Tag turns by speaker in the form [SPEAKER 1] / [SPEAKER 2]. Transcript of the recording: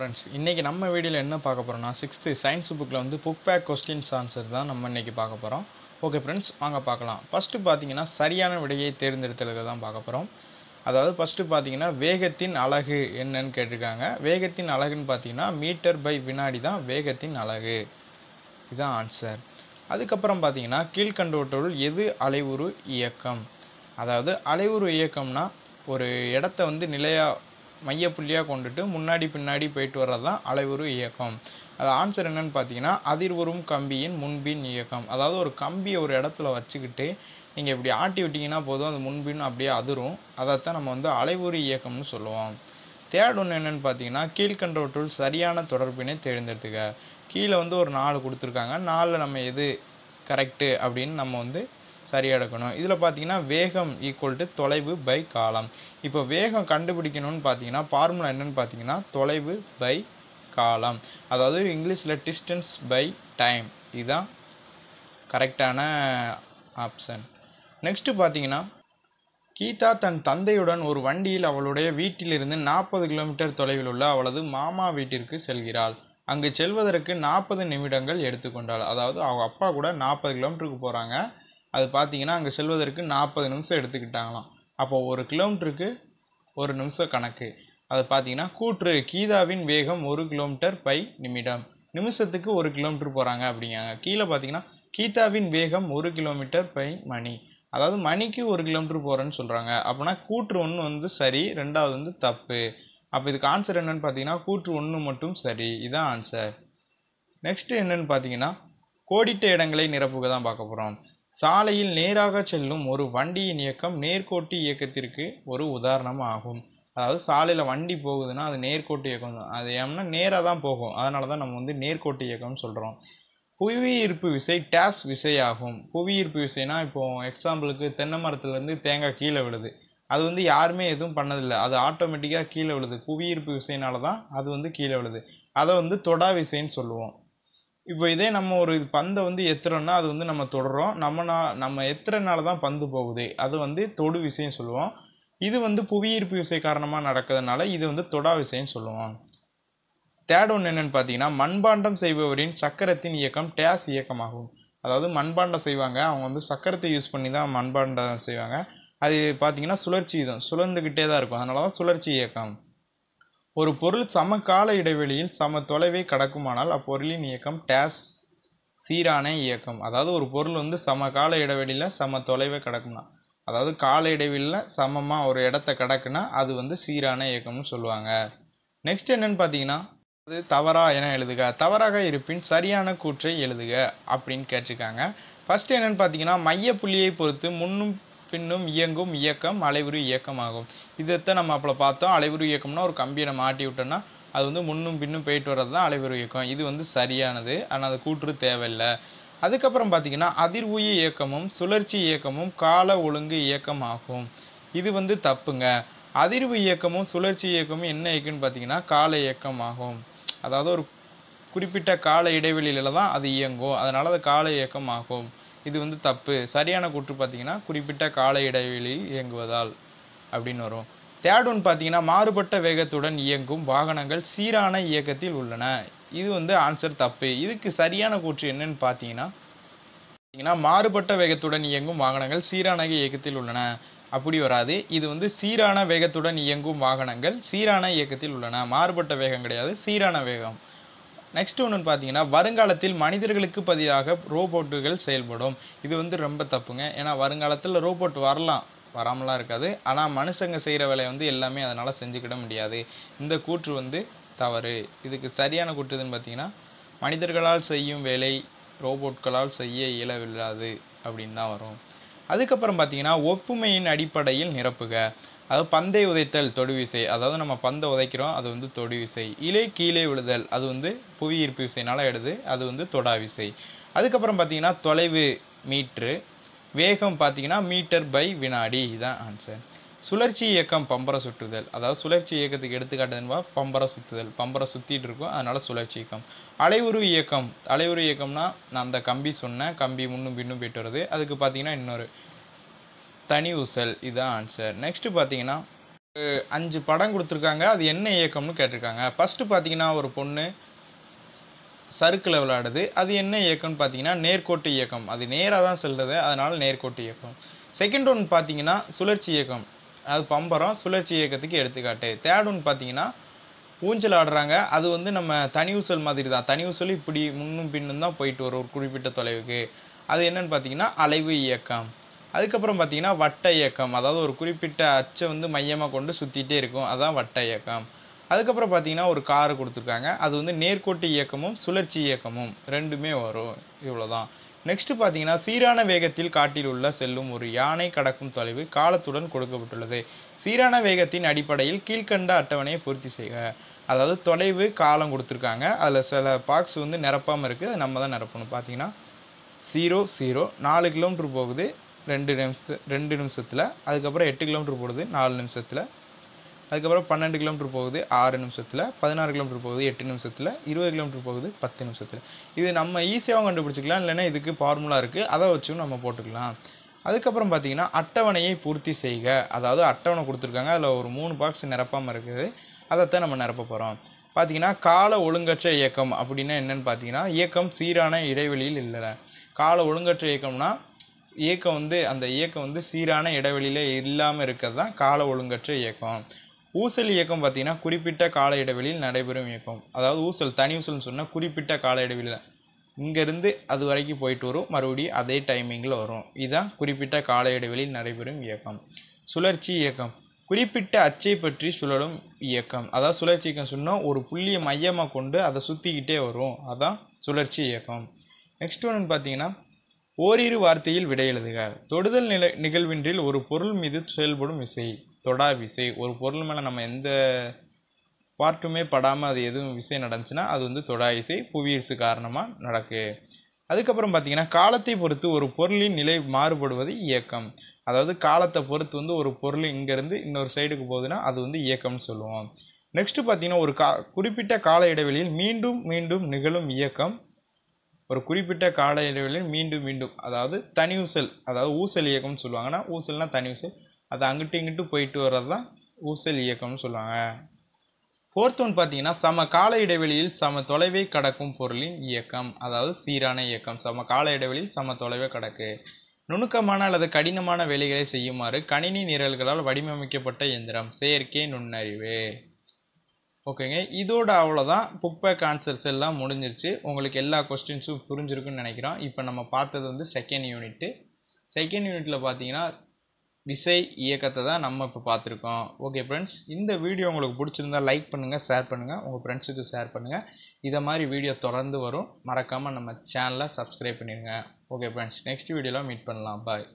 [SPEAKER 1] friends இன்றைக்கி நம்ம வீடியோவில் என்ன பார்க்க போகிறோம்னா சிக்ஸ்த்து சயின்ஸ் புக்கில் வந்து புக் பேக் கொஸ்டின்ஸ் ஆன்சர் தான் நம்ம இன்றைக்கி பார்க்க போகிறோம் ஓகே ஃப்ரெண்ட்ஸ் வாங்க பார்க்கலாம் ஃபஸ்ட்டு பார்த்தீங்கன்னா சரியான விடையை தேர்ந்தெடுத்தலுக்கு தான் பார்க்க போகிறோம் அதாவது ஃபஸ்ட்டு பார்த்தீங்கன்னா வேகத்தின் அழகு என்னன்னு கேட்டிருக்காங்க வேகத்தின் அழகுன்னு பார்த்தீங்கன்னா மீட்டர் பை வினாடி தான் வேகத்தின் அழகு இதுதான் ஆன்சர் அதுக்கப்புறம் பார்த்தீங்கன்னா கீழ்கண்டோட்டொருள் எது அலைவுறு இயக்கம் அதாவது அலைவுறு இயக்கம்னா ஒரு இடத்த வந்து நிலையாக மையப்புள்ளியாக கொண்டுட்டு முன்னாடி பின்னாடி போயிட்டு வர்றது தான் அலைவுறு இயக்கம் அது ஆன்சர் என்னென்னு பார்த்தீங்கன்னா அதிர்வுறும் கம்பியின் முன்பின் இயக்கம் அதாவது ஒரு கம்பியை ஒரு இடத்துல வச்சுக்கிட்டு நீங்கள் இப்படி ஆட்டி விட்டிங்கன்னா போதும் அது முன்பின் அப்படியே அதிரும் அதைத்தான் நம்ம வந்து அலைவுறு இயக்கம்னு சொல்லுவோம் தேர்ட் ஒன்று என்னென்னு பார்த்தீங்கன்னா கீழ்கண்டவற்றுள் சரியான தொடர்பினை தேர்ந்தெடுத்துக்க கீழே வந்து ஒரு நாலு கொடுத்துருக்காங்க நாலில் நம்ம எது கரெக்டு அப்படின்னு நம்ம வந்து சரியாக இருக்கணும் இதில் பார்த்தீங்கன்னா வேகம் ஈக்குவல் டு தொலைவு பை காலம் இப்போ வேகம் கண்டுபிடிக்கணும்னு பார்த்தீங்கன்னா ஃபார்முலா என்னென்னு பார்த்தீங்கன்னா தொலைவு பை காலம் அதாவது இங்கிலீஷில் டிஸ்டன்ஸ் பை டைம் இதுதான் கரெக்டான ஆப்ஷன் நெக்ஸ்ட்டு பார்த்தீங்கன்னா கீதா தன் தந்தையுடன் ஒரு வண்டியில் அவளுடைய வீட்டிலிருந்து நாற்பது கிலோமீட்டர் தொலைவில் உள்ள அவளது மாமா வீட்டிற்கு செல்கிறாள் அங்கு செல்வதற்கு நாற்பது நிமிடங்கள் எடுத்துக்கொண்டாள் அதாவது அவங்க அப்பா கூட நாற்பது கிலோமீட்டருக்கு போகிறாங்க அது பார்த்தீங்கன்னா அங்கே செல்வதற்கு நாற்பது நிமிஷம் எடுத்துக்கிட்டாங்களாம் அப்போது ஒரு கிலோமீட்டருக்கு ஒரு நிமிஷம் கணக்கு அது பார்த்தீங்கன்னா கூற்று கீதாவின் வேகம் ஒரு கிலோமீட்டர் பை நிமிடம் நிமிஷத்துக்கு ஒரு கிலோமீட்டர் போகிறாங்க அப்படிங்காங்க கீழே பார்த்தீங்கன்னா கீதாவின் வேகம் ஒரு கிலோமீட்டர் பை மணி அதாவது மணிக்கு ஒரு கிலோமீட்டர் போகிறேன்னு சொல்கிறாங்க அப்போனா கூற்று ஒன்று வந்து சரி ரெண்டாவது வந்து தப்பு அப்போ இதுக்கு ஆன்சர் என்னென்னு பார்த்தீங்கன்னா கூற்று ஒன்று மட்டும் சரி இதுதான் ஆன்சர் நெக்ஸ்ட்டு என்னென்னு பார்த்தீங்கன்னா கோடிட்ட இடங்களை நிரப்புக தான் பார்க்க போகிறோம் சாலையில் நேராக செல்லும் ஒரு வண்டியின் இயக்கம் நேர்கோட்டு இயக்கத்திற்கு ஒரு உதாரணம் ஆகும் அதாவது சாலையில் வண்டி போகுதுன்னா அது நேர்கோட்டு இயக்கம் தான் அது ஏன்னா நேராக தான் போகும் அதனால தான் நம்ம வந்து நேர்கோட்டு இயக்கம்னு சொல்கிறோம் புவியீர்ப்பு விசை டேஸ் விசையாகும் புவியீர்ப்பு விசைனா இப்போது எக்ஸாம்பிளுக்கு தென்னை மரத்துலேருந்து தேங்காய் கீழே விழுது அது வந்து யாருமே எதுவும் பண்ணதில்லை அது ஆட்டோமேட்டிக்காக கீழே விழுது புவியீர்ப்பு விசைனால தான் அது வந்து கீழே விழுது அதை வந்து தொடா விசைன்னு சொல்லுவோம் இப்போ இதே நம்ம ஒரு பந்தை வந்து எத்துறோம்னா அது வந்து நம்ம தொடுறோம் நம்ம நம்ம எத்துறனால தான் பந்து போகுது அது வந்து தொடு விசைன்னு சொல்லுவோம் இது வந்து புவியீர்ப்பு விசை காரணமாக நடக்கிறதுனால இது வந்து தொடா விசைன்னு சொல்லுவோம் தேர்ட் ஒன்று என்னென்னு பார்த்தீங்கன்னா மண்பாண்டம் செய்பவரின் சக்கரத்தின் இயக்கம் டேஸ் இயக்கமாகும் அதாவது மண்பாண்டம் செய்வாங்க அவங்க வந்து சக்கரத்தை யூஸ் பண்ணி தான் மண்பாண்டம் செய்வாங்க அது பார்த்தீங்கன்னா சுழற்சி இதும் சுழந்துக்கிட்டே தான் இருக்கும் அதனால தான் சுழற்சி இயக்கம் ஒரு பொருள் சம கால இடைவெளியில் சம தொலைவை கடக்குமானால் அப்பொருளின் இயக்கம் டேஸ் சீரான இயக்கம் அதாவது ஒரு பொருள் வந்து சம கால இடைவெளியில் சம தொலைவை கடக்கும்னா அதாவது கால இடைவெளியில் சமமாக ஒரு இடத்த கடக்குனா அது வந்து சீரான இயக்கம்னு சொல்லுவாங்க நெக்ஸ்ட் என்னன்னு பார்த்தீங்கன்னா அது தவறா என எழுதுக தவறாக இருப்பின் சரியான கூற்றை எழுதுக அப்படின்னு கேட்டிருக்காங்க ஃபஸ்ட்டு என்னென்னு பார்த்தீங்கன்னா மைய புள்ளியை பொறுத்து முன்னும் பின்னும் இயங்கும் இயக்கம் அலைவுரு இயக்கம் ஆகும் இதைத்தான் நம்ம அப்போ பார்த்தோம் அலைவுரு இயக்கம்னா ஒரு கம்பியை நம்ம ஆட்டி விட்டோம்னா அது வந்து முன்னும் பின்னும் போயிட்டு வர்றது தான் அலைவுரு இயக்கம் இது வந்து சரியானது ஆனால் அது கூற்று தேவையில்லை அதுக்கப்புறம் பார்த்திங்கன்னா அதிர்வுய இயக்கமும் சுழற்சி இயக்கமும் கால ஒழுங்கு இயக்கம் ஆகும் இது வந்து தப்புங்க அதிர்வு இயக்கமும் சுழற்சி இயக்கமும் என்ன இயக்குன்னு பார்த்தீங்கன்னா கால இயக்கம் ஆகும் அதாவது ஒரு குறிப்பிட்ட கால இடைவெளியில் தான் அது இயங்கும் அதனால் அது கால இயக்கம் ஆகும் இது வந்து தப்பு சரியான கூற்று பார்த்தீங்கன்னா குறிப்பிட்ட கால இடைவெளியில் இயங்குவதால் அப்படின்னு வரும் தேர்ட் ஒன் பார்த்தீங்கன்னா மாறுபட்ட வேகத்துடன் இயங்கும் வாகனங்கள் சீரான இயக்கத்தில் உள்ளன இது வந்து ஆன்சர் தப்பு இதுக்கு சரியான கூற்று என்னன்னு பார்த்தீங்கன்னா பார்த்தீங்கன்னா மாறுபட்ட வேகத்துடன் இயங்கும் வாகனங்கள் சீரான இயக்கத்தில் உள்ளன அப்படி வராது இது வந்து சீரான வேகத்துடன் இயங்கும் வாகனங்கள் சீரான இயக்கத்தில் உள்ளன மாறுபட்ட வேகம் கிடையாது சீரான வேகம் நெக்ஸ்ட் ஒன்று பார்த்தீங்கன்னா வருங்காலத்தில் மனிதர்களுக்கு பதிலாக ரோபோட்டுகள் செயல்படும் இது வந்து ரொம்ப தப்புங்க ஏன்னா வருங்காலத்தில் ரோபோட் வரலாம் வராமலாம் இருக்காது ஆனால் மனுஷங்க செய்கிற வேலை வந்து எல்லாமே அதனால் செஞ்சுக்கிட முடியாது இந்த கூற்று வந்து தவறு இதுக்கு சரியான கூற்றுதுன்னு பார்த்தீங்கன்னா மனிதர்களால் செய்யும் வேலை ரோபோட்களால் செய்ய இயலவில்லாது அப்படின்னு தான் வரும் அதுக்கப்புறம் பார்த்தீங்கன்னா ஒப்புமையின் அடிப்படையில் நிரப்புக அதாவது பந்தை உதைத்தல் தொடுவிசை அதாவது நம்ம பந்தை உதைக்கிறோம் அது வந்து தொடுவிசை இலை கீழே விழுதல் அது வந்து புவியீர்ப்பு விசைனால் எடுது அது வந்து தொடாவிசை அதுக்கப்புறம் பார்த்தீங்கன்னா தொலைவு மீட்ரு வேகம் பார்த்தீங்கன்னா மீட்டர் பை வினாடி இதுதான் ஆன்சர் சுழற்சி இயக்கம் பம்பரை சுற்றுதல் அதாவது சுழற்சி இயக்கத்துக்கு எடுத்துக்காட்டுதுன்பா பம்பரை சுற்றுதல் பம்பரை சுற்றிட்டு இருக்கும் அதனால் சுழற்சி இயக்கம் அலைவுரு இயக்கம் அலைவுரு இயக்கம்னா நான் அந்த கம்பி சொன்னேன் கம்பி முன்னும் பின்னும் போயிட்டு வருது அதுக்கு பார்த்தீங்கன்னா இன்னொரு தனி ஊசல் இதுதான் ஆன்சர் நெக்ஸ்ட்டு பார்த்தீங்கன்னா அஞ்சு படம் கொடுத்துருக்காங்க அது என்ன இயக்கம்னு கேட்டிருக்காங்க ஃபஸ்ட்டு பார்த்தீங்கன்னா ஒரு பொண்ணு சறுக்கில் விளையாடுது அது என்ன இயக்கம்னு பார்த்தீங்கன்னா நேர்கோட்டு இயக்கம் அது நேராக தான் செல்வது அதனால் நேர்கோட்டு இயக்கம் செகண்ட் ஒன் பார்த்தீங்கன்னா சுழற்சி இயக்கம் அது பம்பரம் சுழற்சி இயக்கத்துக்கு எடுத்துக்காட்டு தேர்ட் பார்த்தீங்கன்னா ஊஞ்சல் ஆடுறாங்க அது வந்து நம்ம தனி ஊசல் மாதிரி தான் தனி ஊசல் இப்படி முன்னும் பின்னும் தான் போயிட்டு வரும் ஒரு குறிப்பிட்ட தொலைவுக்கு அது என்னென்னு பார்த்தீங்கன்னா அலைவு இயக்கம் அதுக்கப்புறம் பார்த்தீங்கன்னா வட்ட இயக்கம் அதாவது ஒரு குறிப்பிட்ட அச்சை வந்து மையமாக கொண்டு சுற்றிகிட்டே இருக்கும் அதுதான் வட்ட இயக்கம் அதுக்கப்புறம் பார்த்தீங்கன்னா ஒரு கார் கொடுத்துருக்காங்க அது வந்து நேர்கோட்டு இயக்கமும் சுழற்சி இயக்கமும் ரெண்டுமே வரும் இவ்வளோதான் நெக்ஸ்ட் பார்த்தீங்கன்னா சீரான வேகத்தில் காட்டில் உள்ள செல்லும் ஒரு யானை கடக்கும் தொலைவு காலத்துடன் கொடுக்கப்பட்டுள்ளது சீரான வேகத்தின் அடிப்படையில் கீழ்கண்ட அட்டவணையை பூர்த்தி செய்க அதாவது தொலைவு காலம் கொடுத்துருக்காங்க அதில் சில பாக்ஸ் வந்து நிரப்பாமல் இருக்குது நம்ம தான் நிரப்பணும் பார்த்தீங்கன்னா ஜீரோ ஜீரோ நாலு கிலோமீட்டர் போகுது ரெண்டு நிமிஷம் ரெண்டு நிமிஷத்தில் அதுக்கப்புறம் எட்டு கிலோமீட்டர் போடுது நாலு நிமிஷத்தில் அதுக்கப்புறம் பன்னெண்டு கிலோமீட்டர் போகுது ஆறு நிமிஷத்தில் பதினாறு கிலோமீட்டர் போகுது எட்டு நிமிஷத்தில் இருபது கிலோமீட்டர் போகுது பத்து நிமிஷத்தில் இது நம்ம ஈஸியாகவும் கண்டுபிடிச்சிக்கலாம் இல்லைன்னா இதுக்கு ஃபார்முலா இருக்குது அதை வச்சும் நம்ம போட்டுக்கலாம் அதுக்கப்புறம் பார்த்தீங்கன்னா அட்டவணையை பூர்த்தி செய்க அதாவது அட்டவணை கொடுத்துருக்காங்க அதில் ஒரு மூணு பாக்ஸ் நிரப்பாமல் இருக்குது அதைத்தான் நம்ம நிரப்ப போகிறோம் பார்த்தீங்கன்னா கால ஒழுங்கற்ற இயக்கம் அப்படின்னா என்னென்னு பார்த்தீங்கன்னா இயக்கம் சீரான இடைவெளியில் இல்லை கால ஒழுங்கற்ற இயக்கம்னா இயக்கம் வந்து அந்த இயக்கம் வந்து சீரான இடைவெளியில் இல்லாமல் இருக்கிறது தான் கால ஒழுங்கற்ற இயக்கம் ஊசல் இயக்கம் பார்த்தீங்கன்னா குறிப்பிட்ட கால இடைவெளியில் நடைபெறும் இயக்கம் அதாவது ஊசல் தனி ஊசல்னு சொன்னால் குறிப்பிட்ட கால இடைவெளியில் இங்கேருந்து அது வரைக்கும் போயிட்டு வரும் மறுபடியும் அதே டைமிங்கில் வரும் இதுதான் குறிப்பிட்ட கால இடைவெளியில் நடைபெறும் இயக்கம் சுழற்சி இயக்கம் குறிப்பிட்ட அச்சை பற்றி சுழலும் இயக்கம் அதாவது சுழற்சி இயக்கம் சொன்னால் ஒரு புள்ளியை மையமாக கொண்டு அதை சுற்றிக்கிட்டே வரும் அதான் சுழற்சி இயக்கம் நெக்ஸ்ட் ஒன்று பார்த்தீங்கன்னா ஓரிரு வார்த்தையில் விடையெழுதுக தொடுதல் நிலை நிகழ்வின்றில் ஒரு பொருள் மீது செயல்படும் விசை தொடா விசை ஒரு பொருள் மேலே நம்ம எந்த பார்ட்டுமே படாமல் அது எதுவும் விசை நடந்துச்சுன்னா அது வந்து தொடா இசை புவியரசு காரணமாக நடக்கு அதுக்கப்புறம் பார்த்திங்கன்னா காலத்தை பொறுத்து ஒரு பொருளின் நிலை மாறுபடுவது இயக்கம் அதாவது காலத்தை பொறுத்து வந்து ஒரு பொருள் இங்கேருந்து இன்னொரு சைடுக்கு போகுதுன்னா அது வந்து இயக்கம்னு சொல்லுவோம் நெக்ஸ்ட்டு பார்த்திங்கன்னா ஒரு கா குறிப்பிட்ட கால இடைவெளியில் மீண்டும் மீண்டும் நிகழும் இயக்கம் ஒரு குறிப்பிட்ட கால இடைவெளியில் மீண்டும் மீண்டும் அதாவது தனி ஊசல் அதாவது ஊசல் இயக்கம்னு சொல்லுவாங்கன்னா ஊசல்னால் தனி ஊசல் அது அங்கிட்டு இங்கிட்டு போயிட்டு வர்றது தான் ஊசல் இயக்கம்னு சொல்லுவாங்க ஃபோர்த் ஒன் பார்த்தீங்கன்னா சம கால இடைவெளியில் சம தொலைவை கடக்கும் பொருளின் இயக்கம் அதாவது சீரான இயக்கம் சம கால இடைவெளியில் சம தொலைவை கடக்கு நுணுக்கமான அல்லது கடினமான வேலைகளை செய்யுமாறு கணினி நிரல்களால் வடிவமைக்கப்பட்ட இயந்திரம் செயற்கை நுண்ணறிவு ஓகேங்க இதோட அவ்வளோதான் புக் பேக் ஆன்சர்ஸ் எல்லாம் முடிஞ்சிருச்சு உங்களுக்கு எல்லா கொஸ்டின்ஸும் புரிஞ்சிருக்குன்னு நினைக்கிறோம் இப்போ நம்ம பார்த்தது வந்து செகண்ட் யூனிட்டு செகண்ட் யூனிட்டில் பார்த்தீங்கன்னா விசை இயக்கத்தை தான் நம்ம இப்போ பார்த்துருக்கோம் ஓகே ஃப்ரெண்ட்ஸ் இந்த வீடியோ உங்களுக்கு பிடிச்சிருந்தா லைக் பண்ணுங்கள் ஷேர் பண்ணுங்கள் உங்கள் ஃப்ரெண்ட்ஸுக்கு ஷேர் பண்ணுங்கள் இதை மாதிரி வீடியோ தொடர்ந்து வரும் மறக்காமல் நம்ம சேனலை சப்ஸ்கிரைப் பண்ணிடுங்க ஓகே ஃப்ரெண்ட்ஸ் நெக்ஸ்ட் வீடியோவில் மீட் பண்ணலாம் பாய்